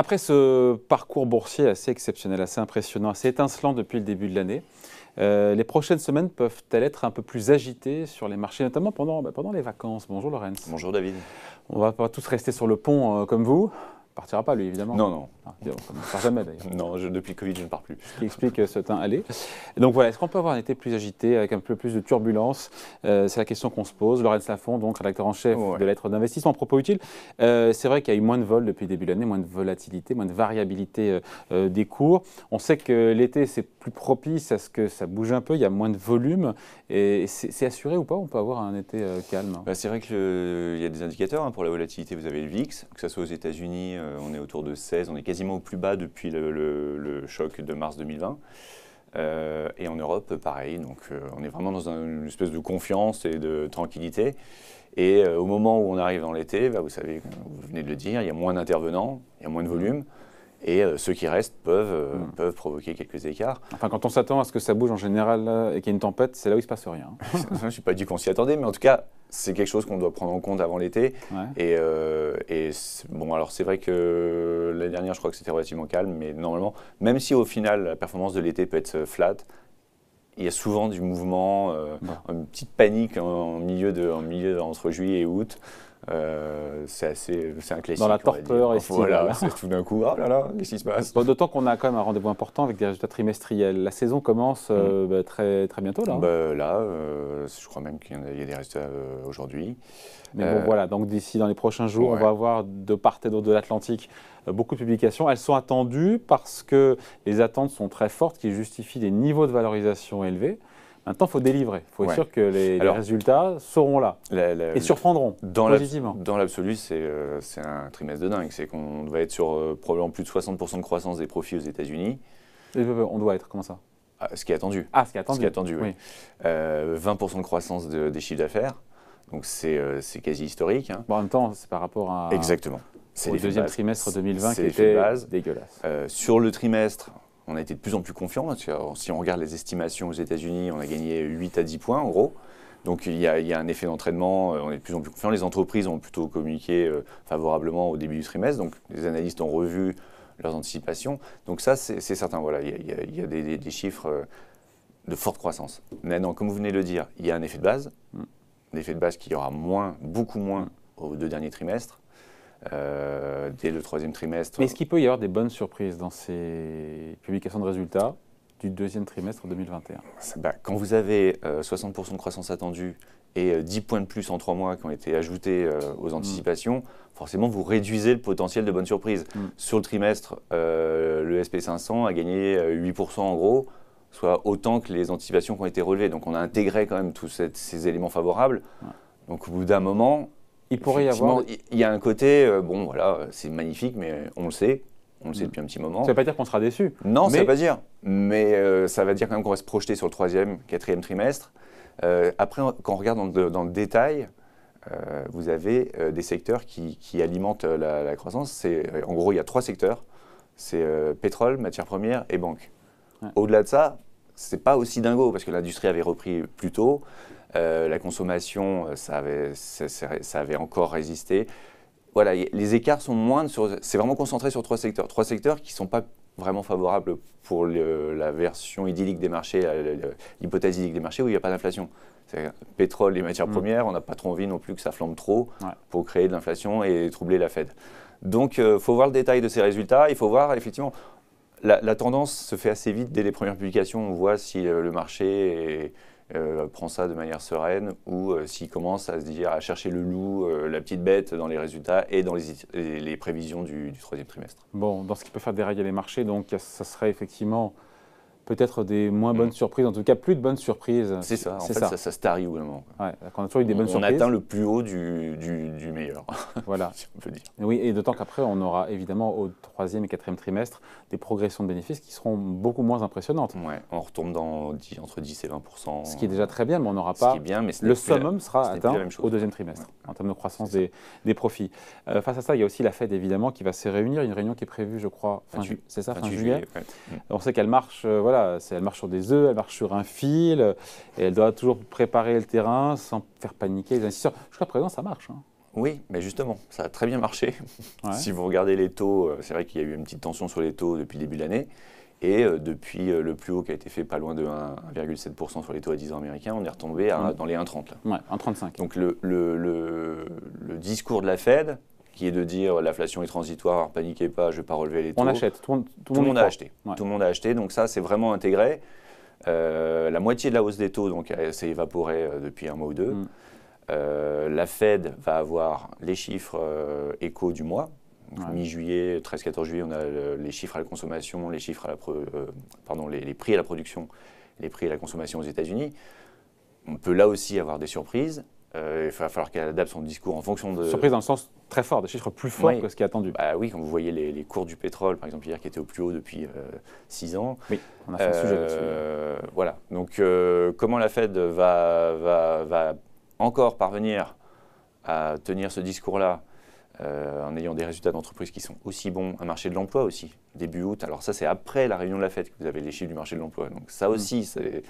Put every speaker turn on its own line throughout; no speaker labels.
Après ce parcours boursier assez exceptionnel, assez impressionnant, assez étincelant depuis le début de l'année, euh, les prochaines semaines peuvent-elles être un peu plus agitées sur les marchés, notamment pendant, bah, pendant les vacances Bonjour Laurence. Bonjour David. On ne va pas tous rester sur le pont euh, comme vous partira pas, lui, évidemment. Non, non. Ah, ne part jamais, d'ailleurs. non, depuis Covid, je ne pars plus. Ce qui explique ce teint aller Donc voilà, est-ce qu'on peut avoir un été plus agité, avec un peu plus de turbulence euh, C'est la question qu'on se pose. Laurent Lafont, donc rédacteur en chef de Lettres d'investissement, propos utile euh, c'est vrai qu'il y a eu moins de vols depuis le début de l'année, moins de volatilité, moins de variabilité euh, des cours. On sait que l'été, c'est propice à ce que ça bouge un peu, il y a moins de volume. Et
c'est assuré ou pas On peut avoir un été euh, calme bah, C'est vrai qu'il y a des indicateurs hein, pour la volatilité. Vous avez le VIX, que ce soit aux États-Unis, euh, on est autour de 16, on est quasiment au plus bas depuis le, choc de mars 2020. Euh, et en Europe, pareil. Donc on est vraiment dans une espèce de confiance et de tranquillité. Et au moment où on arrive dans l'été, bah, vous savez, vous venez de le dire, il y a moins d'intervenants, il y a moins de volume et euh, ceux qui restent peuvent, euh, hmm. peuvent provoquer quelques écarts. Enfin, quand on s'attend à ce que ça bouge en général euh, et qu'il y ait une tempête, c'est là où il se passe rien. Je ne suis pas dit qu'on s'y attendait, mais en tout cas, c'est quelque chose qu'on doit prendre en compte avant l'été. Et, bon, alors c'est vrai que l'année dernière, je crois que c'était relativement calme, mais normalement, même si au final la performance de l'été peut être flat, il y a souvent du mouvement, une petite panique en, milieu de, en milieu entre juillet et août. Euh, c'est assez, c'est un classique. Dans la torpeur et Voilà, c'est tout d'un coup, oh là là, qu'est-ce qui se passe D'autant qu'on a quand même un
rendez-vous important avec des résultats trimestriels. La saison commence euh, mm. bah, très, très bientôt là. Hein. Bah, là, euh, je crois même qu'il y, a des résultats aujourd'hui. Mais bon, voilà, donc d'ici dans les prochains jours, on va avoir de part et d'autre de l'Atlantique beaucoup de publications. Elles sont attendues parce que les attentes sont très fortes qui justifient des niveaux de valorisation élevés. Maintenant, il faut délivrer. Il faut être sûr que les,
résultats seront là et surprendront dans positivement. Dans l'absolu, euh, c'est un trimestre de dingue. C'est qu'on va être sur euh, probablement plus de 60% de croissance des profits aux États-Unis. Euh, on doit être, comment ça ah, Ce qui est attendu. Ah, ce qui est attendu. Ce qui est attendu, oui. 20% de croissance des chiffres d'affaires. Donc c'est quasi historique. Hein. Bon, en même temps, c'est par rapport à. Exactement. C'est le deuxième trimestre 2020 qui était base. dégueulasse. sur le trimestre, on a été de plus en plus confiants. Euh, si on regarde les estimations aux États-Unis, on a gagné 8 à 10 points en gros. Donc il y, a, un effet d'entraînement, euh, on est de plus en plus confiants. Les entreprises ont plutôt communiqué euh, favorablement au début du trimestre, donc les analystes ont revu leurs anticipations. Donc ça, c'est certain. Voilà, il y a, des, chiffres de forte croissance. Maintenant, comme vous venez de le dire, il y a un effet de base, mm. un effet de base qu'il y aura moins, beaucoup moins au deux derniers trimestres. Euh, dès le troisième trimestre. Est-ce qu'il peut y avoir des bonnes surprises dans ces
publications de résultats du deuxième trimestre 2021 bah,
Quand vous avez 60% euh, de croissance attendue et 10 euh, points de plus en 3 mois qui ont été ajoutés aux mm. anticipations, forcément vous réduisez le potentiel de bonnes surprises. Mm. Sur le trimestre, le SP500 a gagné 8% en gros, soit autant que les anticipations qui ont été relevées. Donc on a intégré quand même tous ces, éléments favorables. Donc au bout d'un moment, il pourrait y avoir. Il y a un côté, euh, bon voilà, c'est magnifique, mais on le sait, on le sait mm. depuis un petit moment. Ça ne veut pas dire qu'on sera déçu. Non, ça ne veut pas dire. Mais euh, ça va dire quand même qu'on va se projeter sur le troisième, quatrième trimestre. Euh, après, quand on regarde dans, le détail, vous avez des secteurs qui, alimentent la, croissance. C'est, en gros, il y a trois secteurs. C'est pétrole, matières premières et banque. Au-delà de ça, c'est pas aussi dingo parce que l'industrie avait repris plus tôt, euh, la consommation, euh, ça avait, ça, avait encore résisté. Voilà, les écarts sont moindres. C'est vraiment concentré sur trois secteurs, trois secteurs qui sont pas vraiment favorables pour la version idyllique des marchés, euh, l'hypothèse idyllique des marchés où il n'y a pas d'inflation. Pétrole les matières mm. premières, on n'a pas trop envie non plus que ça flambe trop pour créer de l'inflation et troubler la Fed. Donc, il faut voir le détail de ces résultats. Il faut voir, effectivement, la, tendance se fait assez vite dès les premières publications. On voit si euh, le marché euh, prend ça de manière sereine ou euh, s'il commence à se dire à chercher le loup, la petite bête dans les résultats et dans les, prévisions du, troisième trimestre. Bon, dans ce qui peut faire dérailler les marchés, donc ça serait
effectivement peut-être des moins bonnes mm. surprises, en tout cas plus de bonnes surprises. C'est ça, en fait, ça. se
tarie au moment.
on a toujours des bonnes surprises. On atteint le
plus haut du, meilleur, voilà. si on
peut dire. Oui, et d'autant qu'après, on aura évidemment au troisième et quatrième trimestre des progressions de bénéfices qui seront beaucoup moins impressionnantes. Ouais, on retombe dans entre 10 et 20 Ce qui est déjà très bien, mais on n'aura pas. bien, mais le summum sera atteint au deuxième trimestre en termes de croissance des, des, profits. Euh, face à ça, il y a aussi la Fed évidemment qui va se réunir. Une réunion qui est prévue, je crois, fin, c'est ça, fin, juillet. On sait qu'elle marche, euh, voilà elle marche sur des œufs, elle marche sur un fil, et elle doit toujours préparer le terrain sans faire paniquer les investisseurs. Jusqu'à présent, ça marche. Hein.
Oui, mais justement, ça a très bien marché. si vous regardez les taux, euh, c'est vrai qu'il y a eu une petite tension sur les taux depuis le début de l'année. Et euh, depuis euh, le plus haut qui a été fait pas loin de 1,7% sur les taux à 10 ans américains, on est retombé dans les 1,30. 1,35. Donc le discours de la Fed, qui est de dire euh, l'inflation est transitoire, paniquez pas, je ne vais pas relever les taux. On achète, tout, le monde a acheté. Tout le monde a acheté, donc ça c'est vraiment intégré. Euh, la moitié de la hausse des taux donc s'est évaporée euh, depuis un mois ou deux. Mm. la Fed va avoir les chiffres euh, du mois. Mi-juillet, 13-14 juillet, on a les chiffres à la consommation, les chiffres pardon, les, les prix à la production, les prix à la consommation aux États-Unis. On peut là aussi avoir des surprises. Euh, il va falloir qu'elle adapte son discours en fonction de. Surprise dans le sens très fort, des chiffres plus forts que ce qui est attendu. Bah oui, quand vous voyez les, cours du pétrole, par exemple, hier qui étaient au plus haut depuis 6 euh, ans. Oui, on a fait sujet euh, Voilà. Donc, comment la Fed va, va, encore parvenir à tenir ce discours-là en ayant des résultats d'entreprise qui sont aussi bons, un marché de l'emploi aussi, début août. Alors ça, c'est après la réunion de la Fed que vous avez les chiffres du marché de l'emploi. Donc ça hmm. aussi, c'est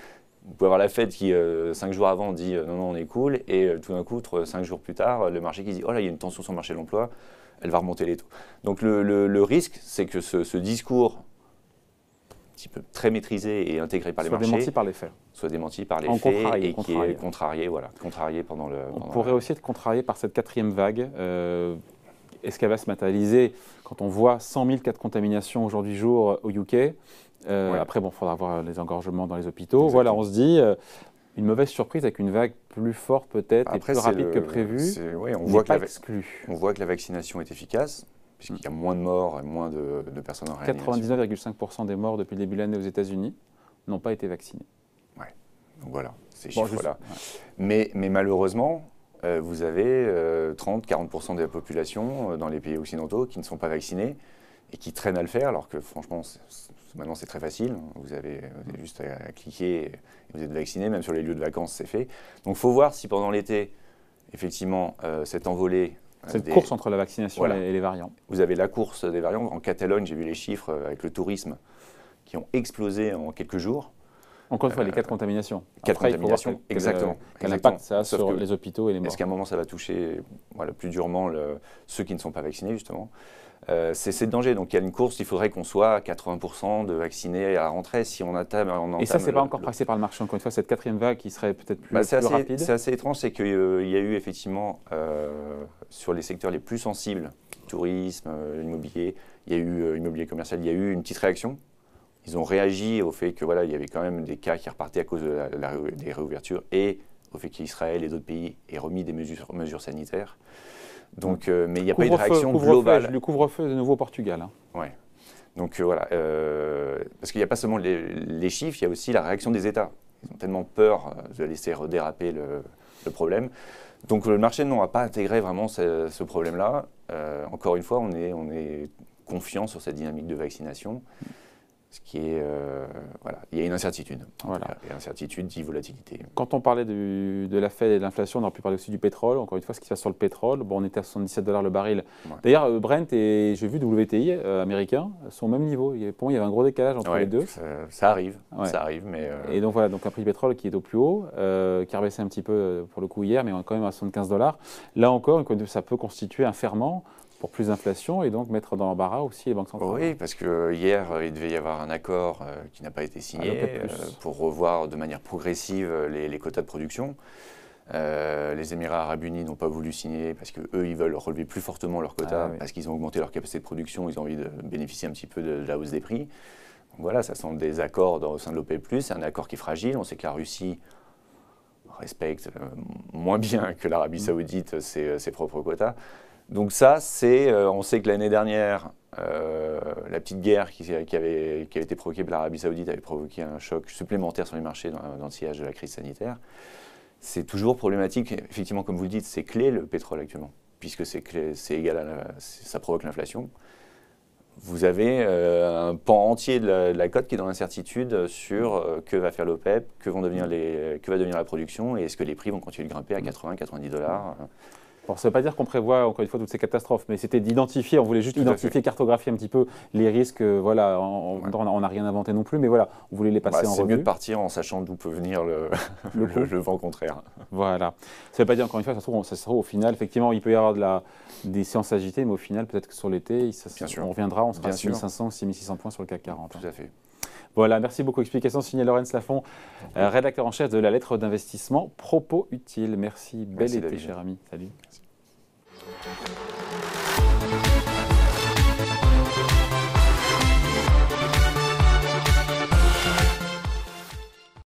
vous pouvez avoir la Fed qui, euh, cinq jours avant, dit euh, non, non, on est cool, et euh, tout d'un coup, cinq jours plus tard, le marché qui dit oh là, il y a une tension sur le marché de l'emploi, elle va remonter les taux. Donc le, risque, c'est que ce, discours un petit peu très maîtrisé et intégré par les marchés. Soit démenti par les faits. Soit démenti par les faits et qui est contrarié, voilà, pendant le. on pourrait
aussi être contrarié par cette quatrième vague. Est-ce qu'elle va se matérialiser quand on voit 100 000 cas de contamination aujourd'hui jour au UK euh, après, bon, faudra voir les engorgements dans les hôpitaux. Voilà, on se dit, euh, une mauvaise surprise avec
une vague plus forte peut-être et plus rapide que prévu. on, voit que la, on voit que la vaccination est efficace, puisqu'il y a moins de morts et moins de, personnes en réanimation. 99,5% des morts depuis le début de l'année aux États-Unis n'ont pas été vaccinés. Ouais, donc voilà, ces chiffres-là. Mais, mais, malheureusement, euh, vous avez 30-40% de la population dans les pays occidentaux qui ne sont pas vaccinés et qui traînent à le faire, alors que franchement, c'est... Maintenant, c'est très facile. Vous avez, juste à, cliquer et vous êtes vacciné. Même sur les lieux de vacances, c'est fait. Donc, il faut voir si pendant l'été, effectivement, euh, cette envolée. Euh, cette course entre la vaccination et les variants. Vous avez la course des variants. En Catalogne, j'ai vu les chiffres euh, avec le tourisme qui ont explosé en quelques jours.
Encore une fois, les euh, quatre contaminations. quatre contaminations exactement. exactement. Quel, impact ça a sur les hôpitaux et les morts Est-ce qu'à un
moment, ça va toucher voilà, plus durement ceux qui ne sont pas vaccinés, justement euh, c'est le danger. Donc il y a une course, il faudrait qu'on soit à 80% de vaccinés à rentrer rentrée si on et ça, n'est pas encore
passé par le marché, encore une fois, cette quatrième vague qui serait peut-être plus, bah, rapide C'est
assez étrange, c'est qu'il euh, y a eu effectivement, sur les secteurs les plus sensibles, tourisme, immobilier, il y a eu immobilier commercial, il y a eu une petite réaction ils ont réagi au fait que voilà, il y avait quand même des cas qui repartaient à cause des réouvertures et au fait qu'Israël et d'autres pays aient remis des mesures, mesures sanitaires. Donc, euh, mais il n'y a pas eu de réaction globale. Le couvre-feu de nouveau au Portugal. Hein. Ouais. Donc euh, voilà, euh, parce qu'il n'y a pas seulement les, chiffres, il y a aussi la réaction des États. Ils ont tellement peur de laisser redéraper le, le problème. Donc le marché n'aura n'a pas intégré vraiment ce, ce problème-là. encore une fois, on est, on est confiant sur cette dynamique de vaccination. Ce qui est, euh, voilà, il y a une incertitude. Voilà. incertitude dit volatilité. Quand on parlait
de la Fed et de l'inflation, on aurait pu parler aussi du pétrole. Encore une fois, ce qui se passe sur le pétrole, bon, on était à 77 dollars le baril. D'ailleurs, euh, Brent et j'ai vu WTI euh, américain sont au même niveau. Il y a pour il y avait un gros décalage entre les deux. Ça, arrive, ça arrive, mais. Et donc voilà, donc un prix du pétrole qui est au plus haut, qui a baissé un petit peu pour le coup hier, mais on est quand même à 75 dollars. Là encore, ça peut constituer un ferment pour plus d'inflation et donc mettre dans l'embarras aussi les banques centrales.
Oui, parce que euh, hier, euh, il devait y avoir un accord euh, qui n'a pas été ah, signé pour revoir de manière progressive les, quotas de production. les Émirats arabes unis n'ont pas voulu signer parce qu'eux, ils veulent relever plus fortement leurs quotas, ah, parce qu'ils ont augmenté leur capacité de production, ils ont envie de bénéficier un petit peu de, la hausse des prix. voilà, ça semble des accords dans, au sein de l'OPEP, c'est un accord qui est fragile. On sait que la Russie respecte moins bien que l'Arabie mm. saoudite ses, ses propres quotas. Donc ça, c'est, euh, on sait que l'année dernière, euh, la petite guerre qui, avait, été provoquée par l'Arabie Saoudite avait provoqué un choc supplémentaire sur les marchés dans, le sillage de la crise sanitaire. C'est toujours problématique. Effectivement, comme vous le dites, c'est clé le pétrole actuellement, puisque c'est égal à ça provoque l'inflation. Vous avez euh, un pan entier de la, cote qui est dans l'incertitude sur que va faire l'OPEP, que, que va devenir la production et est-ce que les prix vont continuer de grimper à 80-90 mm. dollars. Bon, ça ne veut pas dire qu'on prévoit encore une fois toutes ces catastrophes, mais
c'était d'identifier, on voulait juste identifier, cartographier un petit peu les risques. Euh, voilà, on n'a rien inventé non plus, mais voilà, on voulait les passer bah, en revue. C'est mieux de
partir en sachant d'où peut venir le, le, vent contraire.
Voilà. Ça ne veut pas dire encore une fois, ça se, trouve, au final, effectivement, il peut y avoir de la, des séances agitées, mais au final, peut-être que sur l'été, on reviendra, on sera à 500, 6500 6600 points sur le CAC 40. Hein. Tout à fait. Voilà, merci beaucoup. Explication Signé Laurence Lafont, euh, rédacteur en chef de la lettre d'investissement Propos Utiles. Merci, Belle été, cher ami. Salut.